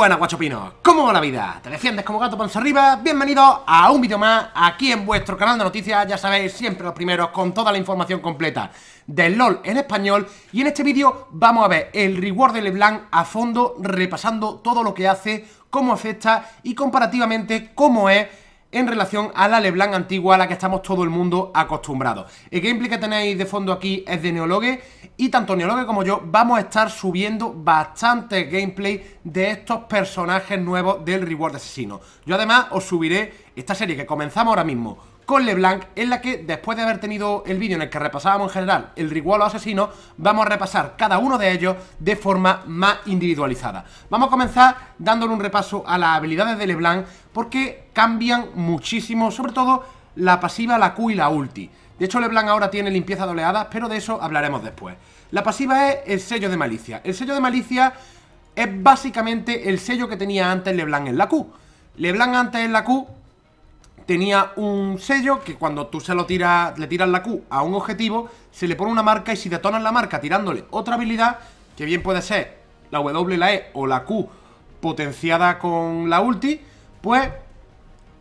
buenas guachopinos, ¿cómo va la vida? ¿Te defiendes como gato panza arriba? Bienvenidos a un vídeo más aquí en vuestro canal de noticias, ya sabéis, siempre los primeros con toda la información completa del LOL en español y en este vídeo vamos a ver el reward de LeBlanc a fondo repasando todo lo que hace, cómo afecta y comparativamente cómo es en relación a la Leblanc antigua a la que estamos todo el mundo acostumbrados El gameplay que tenéis de fondo aquí es de Neologue y tanto Neologue como yo vamos a estar subiendo bastante gameplay de estos personajes nuevos del Reward Asesino. Yo además os subiré esta serie que comenzamos ahora mismo con LeBlanc, en la que después de haber tenido el vídeo en el que repasábamos en general el rigualo asesino, vamos a repasar cada uno de ellos de forma más individualizada. Vamos a comenzar dándole un repaso a las habilidades de LeBlanc, porque cambian muchísimo, sobre todo la pasiva, la Q y la ulti. De hecho, LeBlanc ahora tiene limpieza de pero de eso hablaremos después. La pasiva es el sello de malicia. El sello de malicia es básicamente el sello que tenía antes LeBlanc en la Q. LeBlanc antes en la Q tenía un sello que cuando tú se lo tiras, le tiras la Q a un objetivo, se le pone una marca y si detonas la marca tirándole otra habilidad, que bien puede ser la W, la E o la Q potenciada con la ulti, pues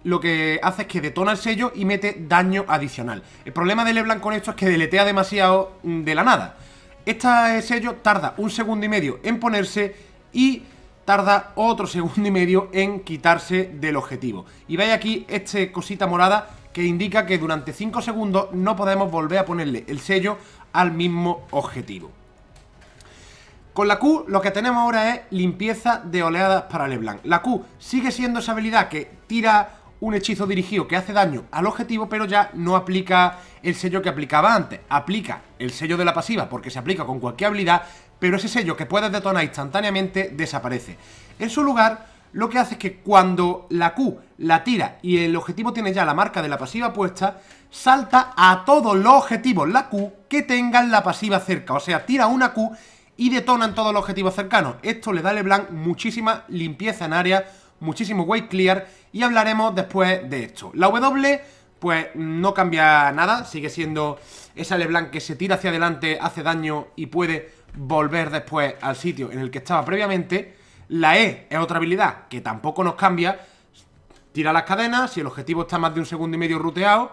lo que hace es que detona el sello y mete daño adicional. El problema de Leblanc con esto es que deletea demasiado mm, de la nada. Este sello tarda un segundo y medio en ponerse y tarda otro segundo y medio en quitarse del objetivo. Y veis aquí esta cosita morada que indica que durante 5 segundos no podemos volver a ponerle el sello al mismo objetivo. Con la Q lo que tenemos ahora es limpieza de oleadas para Leblanc. La Q sigue siendo esa habilidad que tira un hechizo dirigido que hace daño al objetivo, pero ya no aplica el sello que aplicaba antes. Aplica el sello de la pasiva porque se aplica con cualquier habilidad, pero ese sello que puedes detonar instantáneamente desaparece. En su lugar, lo que hace es que cuando la Q la tira y el objetivo tiene ya la marca de la pasiva puesta, salta a todos los objetivos la Q que tengan la pasiva cerca. O sea, tira una Q y detonan todos los objetivos cercanos. Esto le da a LeBlanc muchísima limpieza en área, muchísimo way clear y hablaremos después de esto. La W pues no cambia nada, sigue siendo esa LeBlanc que se tira hacia adelante, hace daño y puede volver después al sitio en el que estaba previamente. La E es otra habilidad que tampoco nos cambia. Tira las cadenas, si el objetivo está más de un segundo y medio ruteado,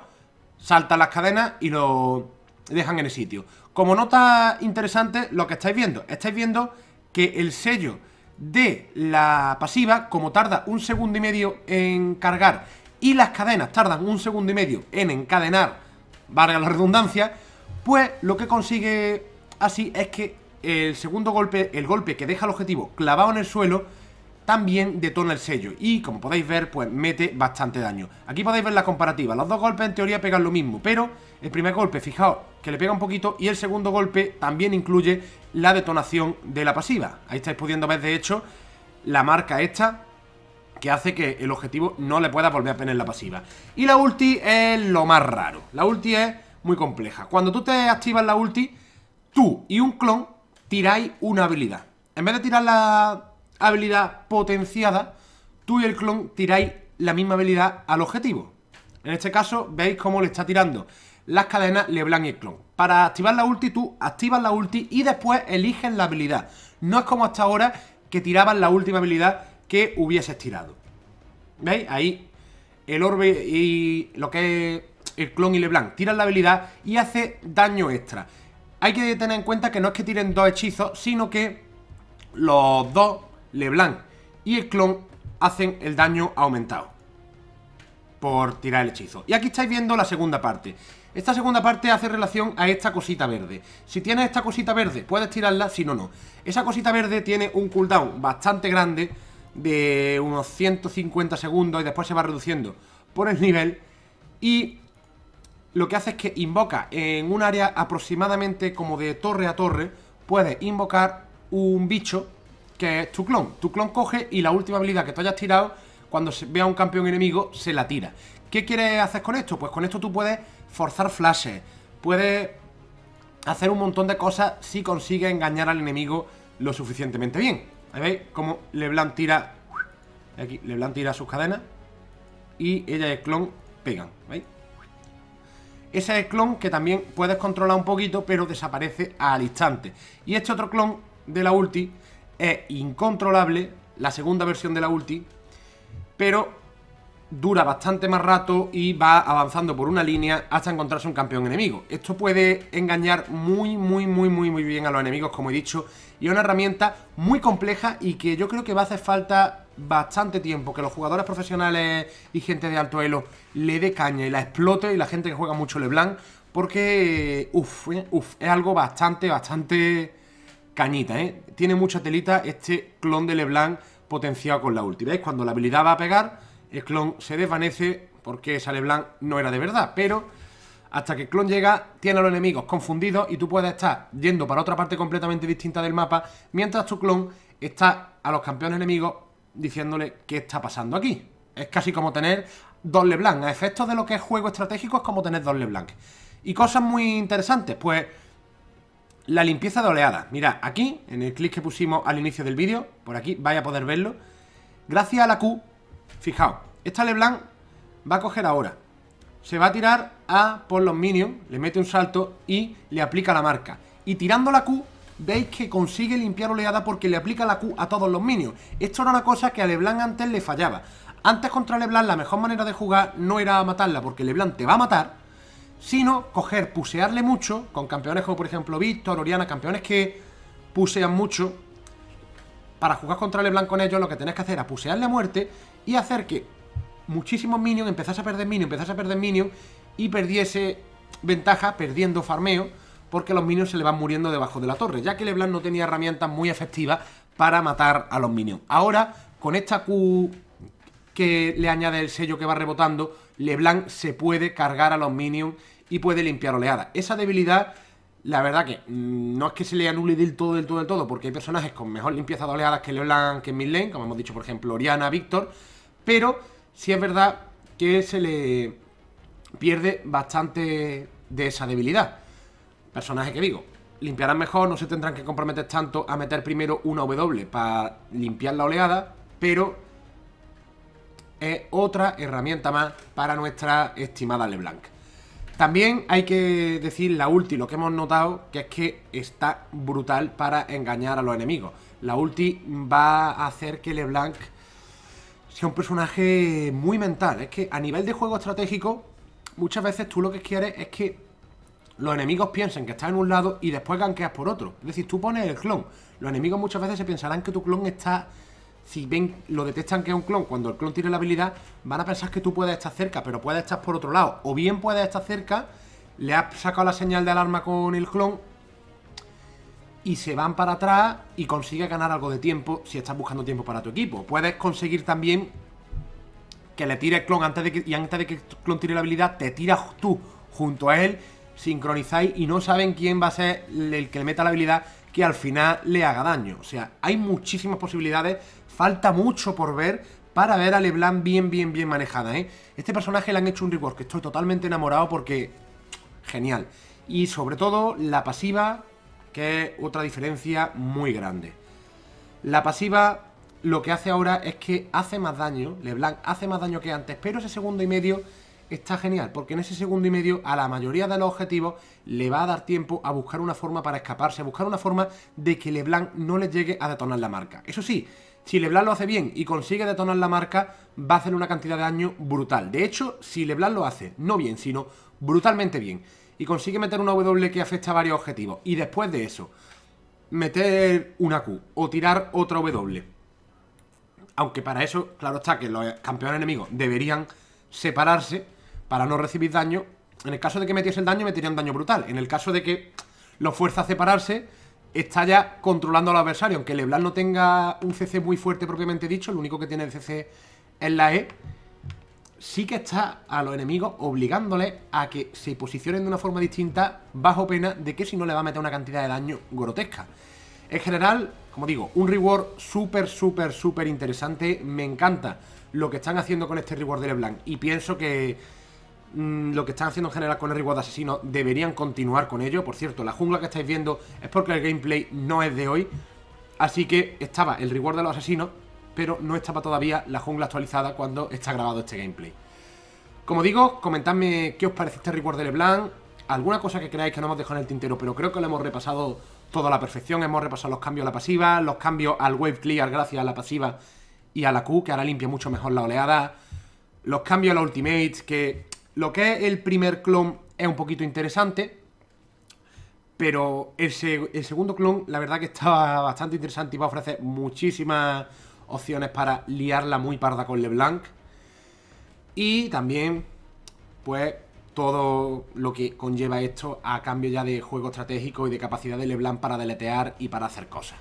salta las cadenas y lo dejan en el sitio. Como nota interesante, lo que estáis viendo, estáis viendo que el sello de la pasiva, como tarda un segundo y medio en cargar y las cadenas tardan un segundo y medio en encadenar, valga la redundancia, pues lo que consigue así es que el segundo golpe, el golpe que deja el objetivo clavado en el suelo, también detona el sello y como podéis ver pues mete bastante daño. Aquí podéis ver la comparativa, los dos golpes en teoría pegan lo mismo, pero el primer golpe, fijaos, que le pega un poquito y el segundo golpe también incluye la detonación de la pasiva. Ahí estáis pudiendo ver de hecho la marca esta que hace que el objetivo no le pueda volver a poner la pasiva. Y la ulti es lo más raro, la ulti es muy compleja. Cuando tú te activas la ulti, tú y un clon tiráis una habilidad. En vez de tirar la habilidad potenciada, tú y el clon tiráis la misma habilidad al objetivo. En este caso, veis cómo le está tirando las cadenas Leblanc y el clon. Para activar la ulti, tú activas la ulti y después eliges la habilidad. No es como hasta ahora que tirabas la última habilidad que hubieses tirado. ¿Veis? Ahí el orbe y lo que es el clon y Leblanc tiran la habilidad y hace daño extra hay que tener en cuenta que no es que tiren dos hechizos, sino que los dos, Leblanc y el clon, hacen el daño aumentado por tirar el hechizo. Y aquí estáis viendo la segunda parte. Esta segunda parte hace relación a esta cosita verde. Si tienes esta cosita verde, puedes tirarla, si no, no. Esa cosita verde tiene un cooldown bastante grande de unos 150 segundos y después se va reduciendo por el nivel. Y lo que hace es que invoca en un área aproximadamente como de torre a torre, puedes invocar un bicho que es tu clon. Tu clon coge y la última habilidad que tú hayas tirado, cuando vea a un campeón enemigo, se la tira. ¿Qué quieres hacer con esto? Pues con esto tú puedes forzar flashes, puedes hacer un montón de cosas si consigues engañar al enemigo lo suficientemente bien. Ahí veis cómo Leblanc tira... Aquí, Leblanc tira sus cadenas y ella y el clon pegan, ¿veis? Ese es el clon que también puedes controlar un poquito, pero desaparece al instante. Y este otro clon de la ulti es incontrolable, la segunda versión de la ulti, pero dura bastante más rato y va avanzando por una línea hasta encontrarse un campeón enemigo. Esto puede engañar muy, muy, muy, muy, muy bien a los enemigos, como he dicho, y es una herramienta muy compleja y que yo creo que va a hacer falta bastante tiempo que los jugadores profesionales y gente de alto elo le dé caña y la explote y la gente que juega mucho LeBlanc, porque, uff, eh, uff, es algo bastante, bastante cañita, ¿eh? Tiene mucha telita este clon de LeBlanc potenciado con la última ¿Veis? Cuando la habilidad va a pegar, el clon se desvanece porque esa LeBlanc no era de verdad, pero... Hasta que el clon llega, tiene a los enemigos confundidos y tú puedes estar yendo para otra parte completamente distinta del mapa, mientras tu clon está a los campeones enemigos diciéndole qué está pasando aquí. Es casi como tener doble LeBlanc. A efectos de lo que es juego estratégico es como tener doble LeBlanc. Y cosas muy interesantes, pues... La limpieza de oleadas. Mirad, aquí, en el clic que pusimos al inicio del vídeo, por aquí, vais a poder verlo. Gracias a la Q, fijaos, esta LeBlanc va a coger ahora. Se va a tirar a por los minions, le mete un salto y le aplica la marca. Y tirando la Q, veis que consigue limpiar oleada porque le aplica la Q a todos los minions. Esto era una cosa que a Leblanc antes le fallaba. Antes contra Leblanc la mejor manera de jugar no era matarla porque Leblanc te va a matar, sino coger, pusearle mucho con campeones como por ejemplo Víctor, Oriana, campeones que pusean mucho. Para jugar contra Leblanc con ellos lo que tenés que hacer es pusearle a muerte y hacer que muchísimos minions empezás a perder minions, empezás a perder minions y perdiese ventaja perdiendo farmeo porque los minions se le van muriendo debajo de la torre, ya que LeBlanc no tenía herramientas muy efectivas para matar a los minions. Ahora, con esta Q que le añade el sello que va rebotando, LeBlanc se puede cargar a los minions y puede limpiar oleadas. Esa debilidad, la verdad que mm, no es que se le anule del todo, del todo, del todo, porque hay personajes con mejor limpieza de oleadas que LeBlanc que en lane, como hemos dicho, por ejemplo, Oriana, Víctor, pero sí es verdad que se le pierde bastante de esa debilidad personaje que digo. Limpiarán mejor, no se tendrán que comprometer tanto a meter primero una W para limpiar la oleada, pero es otra herramienta más para nuestra estimada LeBlanc. También hay que decir la ulti, lo que hemos notado, que es que está brutal para engañar a los enemigos. La ulti va a hacer que LeBlanc sea un personaje muy mental. Es que a nivel de juego estratégico, muchas veces tú lo que quieres es que los enemigos piensan que estás en un lado y después ganqueas por otro. Es decir, tú pones el clon. Los enemigos muchas veces se pensarán que tu clon está... Si ven, lo detectan que es un clon, cuando el clon tiene la habilidad, van a pensar que tú puedes estar cerca, pero puedes estar por otro lado. O bien puedes estar cerca, le has sacado la señal de alarma con el clon y se van para atrás y consigue ganar algo de tiempo si estás buscando tiempo para tu equipo. Puedes conseguir también que le tire el clon antes de que, y antes de que el clon tire la habilidad, te tiras tú junto a él sincronizáis y no saben quién va a ser el que le meta la habilidad que al final le haga daño. O sea, hay muchísimas posibilidades, falta mucho por ver para ver a LeBlanc bien, bien, bien manejada, ¿eh? Este personaje le han hecho un rework, estoy totalmente enamorado porque... Genial. Y sobre todo, la pasiva, que es otra diferencia muy grande. La pasiva lo que hace ahora es que hace más daño, LeBlanc hace más daño que antes, pero ese segundo y medio está genial, porque en ese segundo y medio a la mayoría de los objetivos le va a dar tiempo a buscar una forma para escaparse, a buscar una forma de que LeBlanc no le llegue a detonar la marca. Eso sí, si LeBlanc lo hace bien y consigue detonar la marca, va a hacer una cantidad de daño brutal. De hecho, si LeBlanc lo hace, no bien, sino brutalmente bien, y consigue meter una W que afecta a varios objetivos, y después de eso, meter una Q o tirar otra W aunque para eso, claro está, que los campeones enemigos deberían separarse, para no recibir daño. En el caso de que metiese el daño, metería un daño brutal. En el caso de que lo fuerza a separarse, está ya controlando al adversario. Aunque Leblanc no tenga un CC muy fuerte propiamente dicho, lo único que tiene el CC es la E, sí que está a los enemigos obligándoles a que se posicionen de una forma distinta bajo pena de que si no le va a meter una cantidad de daño grotesca. En general, como digo, un reward súper, súper, súper interesante. Me encanta lo que están haciendo con este reward de Leblanc y pienso que Mm, lo que están haciendo en general con el reward de asesino, deberían continuar con ello. Por cierto, la jungla que estáis viendo es porque el gameplay no es de hoy. Así que estaba el reward de los asesinos, pero no estaba todavía la jungla actualizada cuando está grabado este gameplay. Como digo, comentadme qué os parece este reward de LeBlanc, alguna cosa que creáis que no hemos dejado en el tintero, pero creo que lo hemos repasado todo a la perfección. Hemos repasado los cambios a la pasiva, los cambios al Wave Clear gracias a la pasiva y a la Q, que ahora limpia mucho mejor la oleada. Los cambios a la Ultimate, que lo que es el primer clon es un poquito interesante, pero el, segundo clon la verdad que estaba bastante interesante y va a ofrecer muchísimas opciones para liarla muy parda con LeBlanc. Y también, pues, todo lo que conlleva esto a cambio ya de juego estratégico y de capacidad de LeBlanc para deletear y para hacer cosas.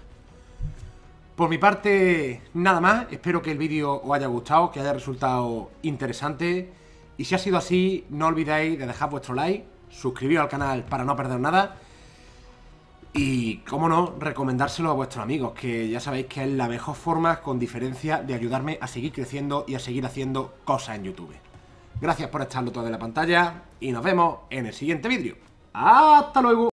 Por mi parte, nada más. Espero que el vídeo os haya gustado, que haya resultado interesante. Y si ha sido así, no olvidéis de dejar vuestro like, suscribiros al canal para no perder nada. Y, cómo no, recomendárselo a vuestros amigos, que ya sabéis que es la mejor forma, con diferencia, de ayudarme a seguir creciendo y a seguir haciendo cosas en YouTube. Gracias por estarlo todo en la pantalla y nos vemos en el siguiente vídeo. ¡Hasta luego!